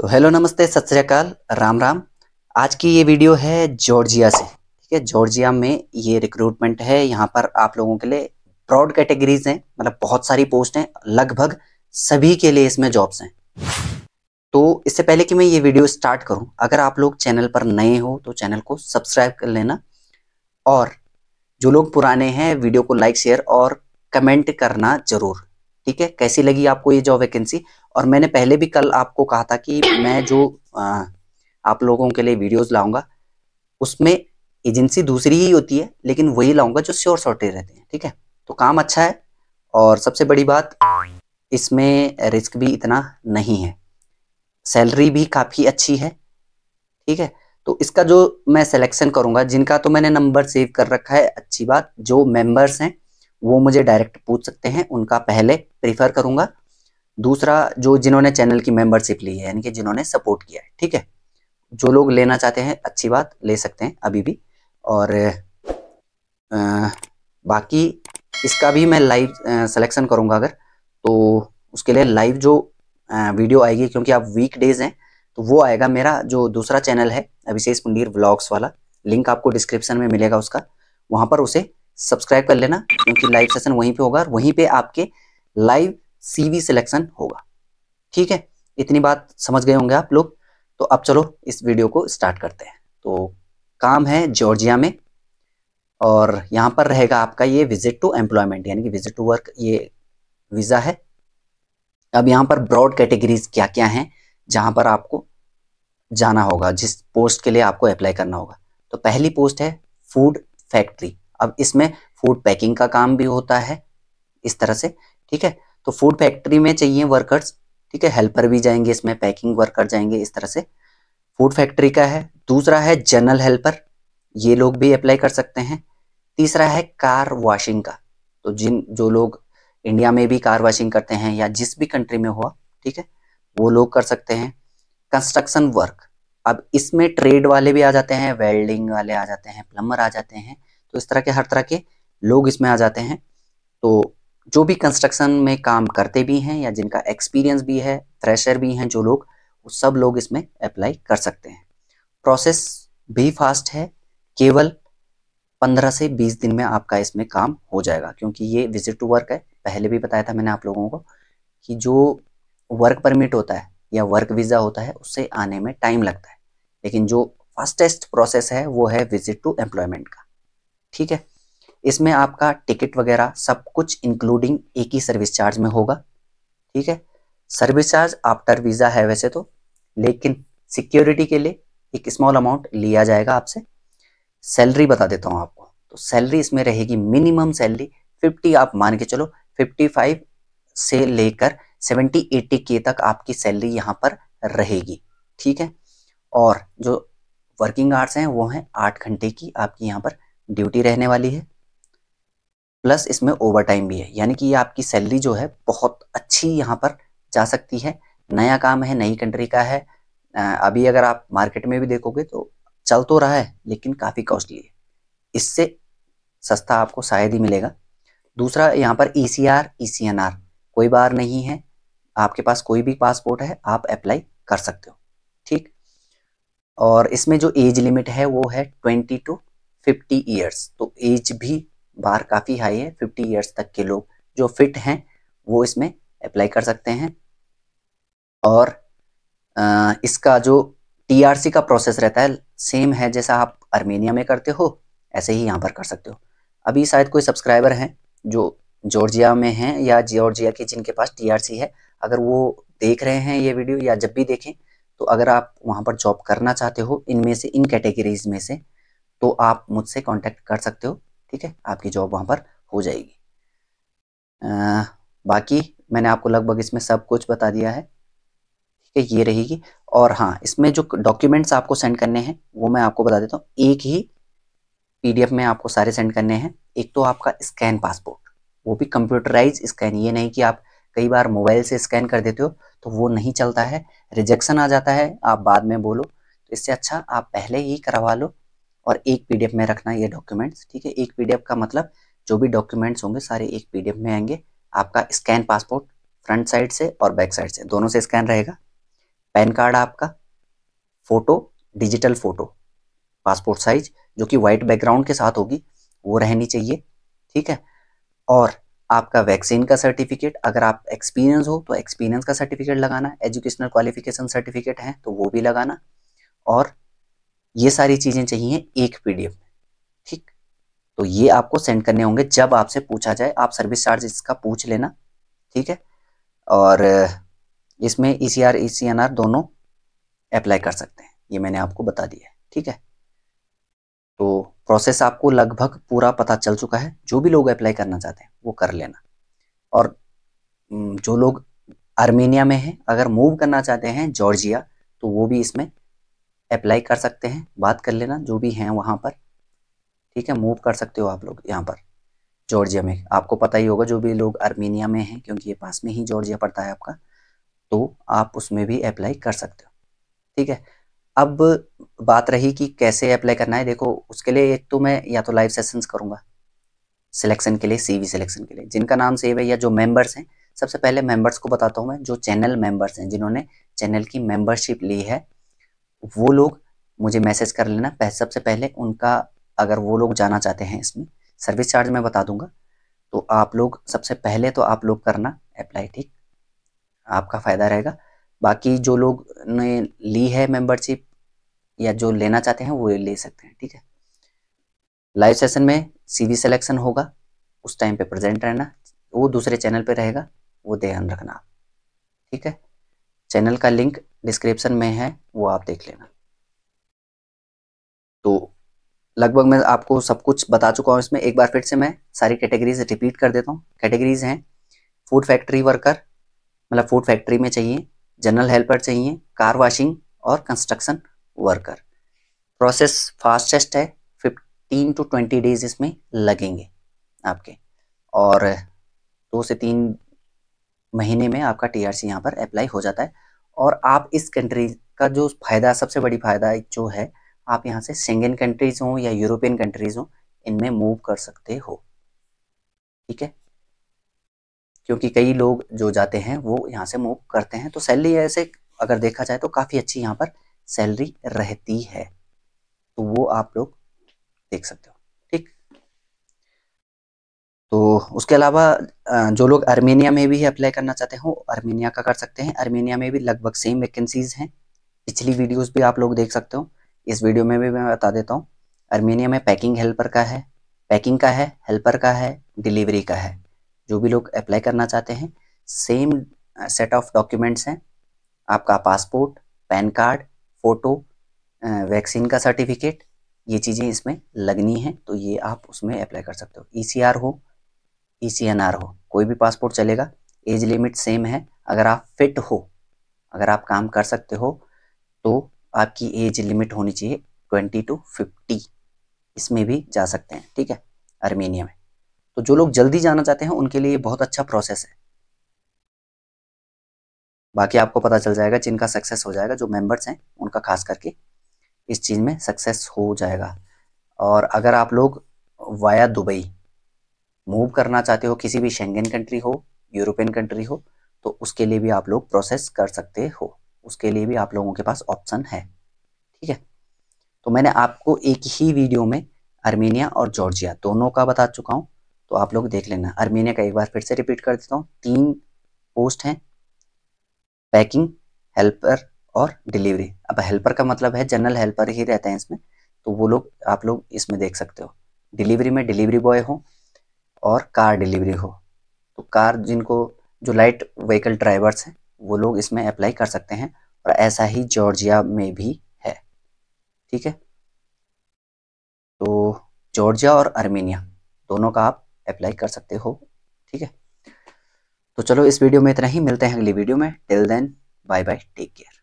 तो हेलो नमस्ते सत श्रीकाल राम राम आज की ये वीडियो है जॉर्जिया से ठीक है जॉर्जिया में ये रिक्रूटमेंट है यहाँ पर आप लोगों के लिए ब्रॉड कैटेगरीज हैं मतलब बहुत सारी पोस्ट हैं लगभग सभी के लिए इसमें जॉब्स हैं तो इससे पहले कि मैं ये वीडियो स्टार्ट करूं अगर आप लोग चैनल पर नए हो तो चैनल को सब्सक्राइब कर लेना और जो लोग पुराने हैं वीडियो को लाइक शेयर और कमेंट करना जरूर ठीक है कैसी लगी आपको ये जॉब वैकेंसी और मैंने पहले भी कल आपको कहा था कि मैं जो आ, आप लोगों के लिए वीडियोस लाऊंगा उसमें एजेंसी दूसरी ही होती है लेकिन वही लाऊंगा जो श्योर शॉर्टेड रहते हैं ठीक है तो काम अच्छा है और सबसे बड़ी बात इसमें रिस्क भी इतना नहीं है सैलरी भी काफ़ी अच्छी है ठीक है तो इसका जो मैं सिलेक्शन करूंगा जिनका तो मैंने नंबर सेव कर रखा है अच्छी बात जो मेंबर्स हैं वो मुझे डायरेक्ट पूछ सकते हैं उनका पहले प्रीफर करूंगा दूसरा जो जिन्होंने चैनल की मेंबरशिप ली है यानी कि जिन्होंने सपोर्ट किया है ठीक है जो लोग लेना चाहते हैं अच्छी बात ले सकते हैं अभी भी और आ, बाकी इसका भी मैं लाइव सिलेक्शन करूंगा अगर तो उसके लिए लाइव जो आ, वीडियो आएगी क्योंकि आप वीक डेज हैं तो वो आएगा मेरा जो दूसरा चैनल है अभिषेक पुंडीर व्लॉग्स वाला लिंक आपको डिस्क्रिप्शन में मिलेगा उसका वहाँ पर उसे सब्सक्राइब कर लेना क्योंकि लाइव सेशन वहीं पे होगा और वहीं पे आपके लाइव सीवी सिलेक्शन होगा ठीक है इतनी बात समझ गए होंगे आप लोग तो अब चलो इस वीडियो को स्टार्ट करते हैं तो काम है जॉर्जिया में और यहाँ पर रहेगा आपका ये विजिट टू एम्प्लॉयमेंट यानी कि विजिट टू वर्क ये वीज़ा है अब यहाँ पर ब्रॉड कैटेगरीज क्या क्या हैं जहाँ पर आपको जाना होगा जिस पोस्ट के लिए आपको अप्लाई करना होगा तो पहली पोस्ट है फूड फैक्ट्री अब इसमें फूड पैकिंग का काम भी होता है इस तरह से ठीक है तो फूड फैक्ट्री में चाहिए वर्कर्स ठीक है हेल्पर भी जाएंगे इसमें पैकिंग वर्कर जाएंगे इस तरह से फूड फैक्ट्री का है दूसरा है जनरल हेल्पर ये लोग भी अप्लाई कर सकते हैं तीसरा है कार वॉशिंग का तो जिन जो लोग इंडिया में भी कार वॉशिंग करते हैं या जिस भी कंट्री में हुआ ठीक है वो लोग कर सकते हैं कंस्ट्रक्शन वर्क अब इसमें ट्रेड वाले भी आ जाते हैं वेल्डिंग वाले आ जाते हैं प्लम्बर आ जाते हैं तो इस तरह के हर तरह के लोग इसमें आ जाते हैं तो जो भी कंस्ट्रक्शन में काम करते भी हैं या जिनका एक्सपीरियंस भी है फ्रेशर भी हैं जो लोग वो सब लोग इसमें अप्लाई कर सकते हैं प्रोसेस भी फास्ट है केवल 15 से 20 दिन में आपका इसमें काम हो जाएगा क्योंकि ये विजिट टू वर्क है पहले भी बताया था मैंने आप लोगों को कि जो वर्क परमिट होता है या वर्क वीज़ा होता है उससे आने में टाइम लगता है लेकिन जो फास्टेस्ट प्रोसेस है वो है विजिट टू एम्प्लॉयमेंट का ठीक है इसमें आपका टिकट वगैरह सब कुछ इंक्लूडिंग एक ही सर्विस चार्ज में होगा ठीक है सर्विस चार्ज आफ्टर वीज़ा है वैसे तो लेकिन सिक्योरिटी के लिए एक स्मॉल अमाउंट लिया जाएगा आपसे सैलरी बता देता हूँ आपको तो सैलरी इसमें रहेगी मिनिमम सैलरी फिफ्टी आप मान के चलो फिफ्टी फाइव से लेकर सेवेंटी एट्टी के तक आपकी सैलरी यहाँ पर रहेगी ठीक है और जो वर्किंग आवर्स हैं वो हैं आठ घंटे की आपकी यहाँ पर ड्यूटी रहने वाली है प्लस इसमें ओवर टाइम भी है यानी कि ये आपकी सैलरी जो है बहुत अच्छी यहाँ पर जा सकती है नया काम है नई कंट्री का है अभी अगर आप मार्केट में भी देखोगे तो चल तो रहा है लेकिन काफ़ी कॉस्टली है इससे सस्ता आपको शायद ही मिलेगा दूसरा यहाँ पर E C R E C N R कोई बार नहीं है आपके पास कोई भी पासपोर्ट है आप अप्लाई कर सकते हो ठीक और इसमें जो एज लिमिट है वो है ट्वेंटी टू फिफ्टी ईयर्स तो एज भी बार काफ़ी हाई है फिफ्टी ईयर्स तक के लोग जो फिट हैं वो इसमें अप्लाई कर सकते हैं और इसका जो टीआरसी का प्रोसेस रहता है सेम है जैसा आप आर्मेनिया में करते हो ऐसे ही यहाँ पर कर सकते हो अभी शायद कोई सब्सक्राइबर हैं जो जॉर्जिया में हैं या जॉर्जिया के जिनके पास टीआरसी है अगर वो देख रहे हैं ये वीडियो या जब भी देखें तो अगर आप वहाँ पर जॉब करना चाहते हो इनमें से इन कैटेगरीज में से तो आप मुझसे कॉन्टेक्ट कर सकते हो ठीक है आपकी जॉब वहाँ पर हो जाएगी आ, बाकी मैंने आपको लगभग इसमें सब कुछ बता दिया है ठीक है ये रहेगी और हाँ इसमें जो डॉक्यूमेंट्स आपको सेंड करने हैं वो मैं आपको बता देता हूँ एक ही पीडीएफ में आपको सारे सेंड करने हैं एक तो आपका स्कैन पासपोर्ट वो भी कंप्यूटराइज स्कैन ये नहीं कि आप कई बार मोबाइल से स्कैन कर देते हो तो वो नहीं चलता है रिजेक्शन आ जाता है आप बाद में बोलो तो इससे अच्छा आप पहले ही करवा लो और एक पीडीएफ में रखना ये डॉक्यूमेंट्स ठीक है एक पीडीएफ का मतलब जो भी डॉक्यूमेंट्स होंगे सारे एक पीडीएफ में आएंगे आपका स्कैन पासपोर्ट फ्रंट साइड से और बैक साइड से दोनों से स्कैन रहेगा पैन कार्ड आपका photo digital photo passport size जो कि वाइट बैकग्राउंड के साथ होगी वो रहनी चाहिए ठीक है और आपका वैक्सीन का सर्टिफिकेट अगर आप एक्सपीरियंस हो तो एक्सपीरियंस का सर्टिफिकेट लगाना एजुकेशनल क्वालिफिकेशन सर्टिफिकेट है तो वो भी लगाना और ये सारी चीज़ें चाहिए एक पीडीएफ में ठीक तो ये आपको सेंड करने होंगे जब आपसे पूछा जाए आप सर्विस चार्ज इसका पूछ लेना ठीक है और इसमें E C R E C N R दोनों अप्लाई कर सकते हैं ये मैंने आपको बता दिया है ठीक है तो प्रोसेस आपको लगभग पूरा पता चल चुका है जो भी लोग अप्लाई करना चाहते हैं वो कर लेना और जो लोग आर्मेनिया में हैं अगर मूव करना चाहते हैं जॉर्जिया तो वो भी इसमें अप्लाई कर सकते हैं बात कर लेना जो भी हैं वहाँ पर ठीक है मूव कर सकते हो आप लोग यहाँ पर जॉर्जिया में आपको पता ही होगा जो भी लोग आर्मेनिया में हैं क्योंकि ये पास में ही जॉर्जिया पड़ता है आपका तो आप उसमें भी अप्लाई कर सकते हो ठीक है अब बात रही कि कैसे अप्लाई करना है देखो उसके लिए एक तो मैं या तो लाइव सेशंस करूँगा सिलेक्शन के लिए सीवी सिलेक्शन के लिए जिनका नाम सेव है या जो मेंबर्स हैं सबसे पहले मेंबर्स को बताता हूँ मैं जो चैनल मेंबर्स हैं जिन्होंने चैनल की मेंबरशिप ली है वो लोग मुझे मैसेज कर लेना सबसे पहले उनका अगर वो लोग जाना चाहते हैं इसमें सर्विस चार्ज मैं बता दूंगा तो आप लोग सबसे पहले तो आप लोग करना अप्लाई ठीक आपका फ़ायदा रहेगा बाकी जो लोग ने ली है मेंबरशिप या जो लेना चाहते हैं वो ले सकते हैं ठीक है लाइव सेशन में सीवी सिलेक्शन होगा उस टाइम पे प्रेजेंट रहना वो दूसरे चैनल पे रहेगा वो ध्यान रखना आप ठीक है चैनल का लिंक डिस्क्रिप्शन में है वो आप देख लेना तो लगभग मैं आपको सब कुछ बता चुका हूँ इसमें एक बार फिर से मैं सारी कैटेगरीज रिपीट कर देता हूँ कैटेगरीज हैं फूड फैक्ट्री वर्कर मतलब फूड फैक्ट्री में चाहिए जनरल हेल्पर चाहिए कार वॉशिंग और कंस्ट्रक्शन वर्कर प्रोसेस फास्टेस्ट है फिफ्टीन टू ट्वेंटी डेज इसमें लगेंगे आपके और दो से तीन महीने में आपका टी आर सी यहाँ पर अप्लाई हो जाता है और आप इस कंट्री का जो फ़ायदा सबसे बड़ी फ़ायदा जो है आप यहाँ से सिंगन कंट्रीज़ हों या यूरोपियन कंट्रीज़ हों इनमें मूव कर सकते हो ठीक है क्योंकि कई लोग जो जाते हैं वो यहाँ से मूव करते हैं तो सैलरी ऐसे अगर देखा जाए तो काफ़ी अच्छी यहाँ पर सैलरी रहती है तो वो आप लोग देख सकते हो तो उसके अलावा जो लोग आर्मेनिया में भी अप्लाई करना चाहते हो आर्मेनिया का कर सकते हैं आर्मेनिया में भी लगभग सेम वैकेंसीज हैं पिछली वीडियोस भी आप लोग देख सकते हो इस वीडियो में भी मैं बता देता हूँ आर्मेनिया में पैकिंग हेल्पर का है पैकिंग का है हेल्पर का है डिलीवरी का है जो भी लोग अप्लाई करना चाहते हैं सेम सेट ऑफ डॉक्यूमेंट्स हैं आपका passport PAN card photo vaccine का सर्टिफिकेट ये चीज़ें इसमें लगनी हैं तो ये आप उसमें अप्लाई कर सकते हो ई e हो ई सी एन आर हो कोई भी पासपोर्ट चलेगा एज लिमिट सेम है अगर आप फिट हो अगर आप काम कर सकते हो तो आपकी एज लिमिट होनी चाहिए ट्वेंटी टू फिफ्टी इसमें भी जा सकते हैं ठीक है आर्मेनिया में तो जो लोग जल्दी जाना चाहते हैं उनके लिए बहुत अच्छा प्रोसेस है बाकी आपको पता चल जाएगा जिनका सक्सेस हो जाएगा जो मेंबर्स हैं उनका खास करके इस चीज़ में सक्सेस हो जाएगा और अगर आप लोग वाया दुबई मूव करना चाहते हो किसी भी शेंगन कंट्री हो यूरोपियन कंट्री हो तो उसके लिए भी आप लोग प्रोसेस कर सकते हो उसके लिए भी आप लोगों के पास ऑप्शन है ठीक है तो मैंने आपको एक ही वीडियो में अर्मेनिया और जॉर्जिया दोनों का बता चुका हूँ तो आप लोग देख लेना आर्मेनिया का एक बार फिर से रिपीट कर देता हूँ तीन पोस्ट हैं पैकिंग हेल्पर और डिलीवरी अब हेल्पर का मतलब है जनरल हेल्पर ही रहते हैं इसमें तो वो लोग आप लोग इसमें देख सकते हो डिलीवरी में डिलीवरी बॉय हो और कार डिलीवरी हो तो कार जिनको जो लाइट व्हीकल ड्राइवर्स हैं वो लोग इसमें अप्लाई कर सकते हैं और ऐसा ही जॉर्जिया में भी है ठीक है तो जॉर्जिया और अर्मेनिया दोनों का आप अप्लाई कर सकते हो ठीक है तो चलो इस वीडियो में इतना ही मिलते हैं अगली वीडियो में till then bye bye take care